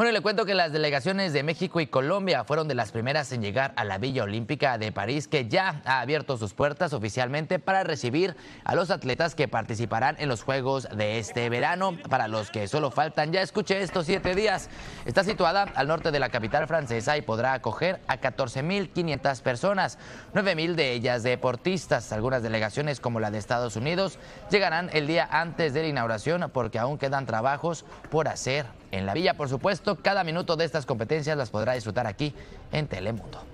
Bueno, le cuento que las delegaciones de México y Colombia fueron de las primeras en llegar a la Villa Olímpica de París, que ya ha abierto sus puertas oficialmente para recibir a los atletas que participarán en los Juegos de este verano, para los que solo faltan, ya escuché estos siete días. Está situada al norte de la capital francesa y podrá acoger a 14.500 personas, 9.000 de ellas deportistas. Algunas delegaciones, como la de Estados Unidos, llegarán el día antes de la inauguración porque aún quedan trabajos por hacer en la villa. Por supuesto, cada minuto de estas competencias las podrá disfrutar aquí en Telemundo.